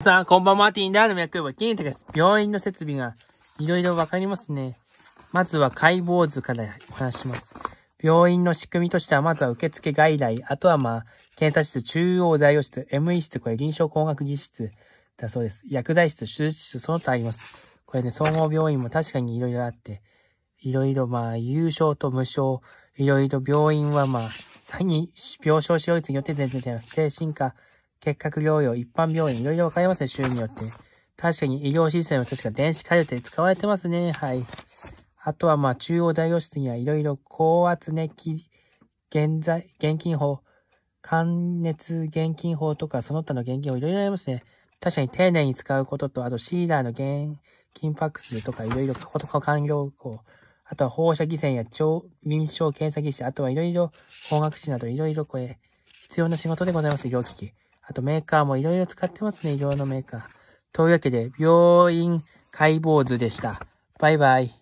さん、こんばんは、マーティンあの脈は筋肉です。病院の設備がいろいろわかりますね。まずは解剖図からお話します。病院の仕組みとしては、まずは受付外来、あとはまあ、検査室、中央材料室、ME 室、これ臨床工学技術だそうです。薬剤室、手術室、その他あります。これね、総合病院も確かにいろいろあって、いろいろまあ、優勝と無償、いろいろ病院はまあ、詐欺、病床使用率によって全然違います。精神科、結核療養、一般病院、いろいろ分かりますね、種類によって。確かに医療システムは確か電子回路テ使われてますね。はい。あとはまあ中央大病室にはいろいろ高圧熱気、現在、現金法、関熱現金法とかその他の現金法いろいろありますね。確かに丁寧に使うことと、あとシーラーの現金パックスとかいろいろこことか完了後、あとは放射技船や超臨床検査技師、あとはいろいろ法学士などいろいろこれ必要な仕事でございます、医療機器。あとメーカーもいろいろ使ってますね、いろいなメーカー。というわけで、病院解剖図でした。バイバイ。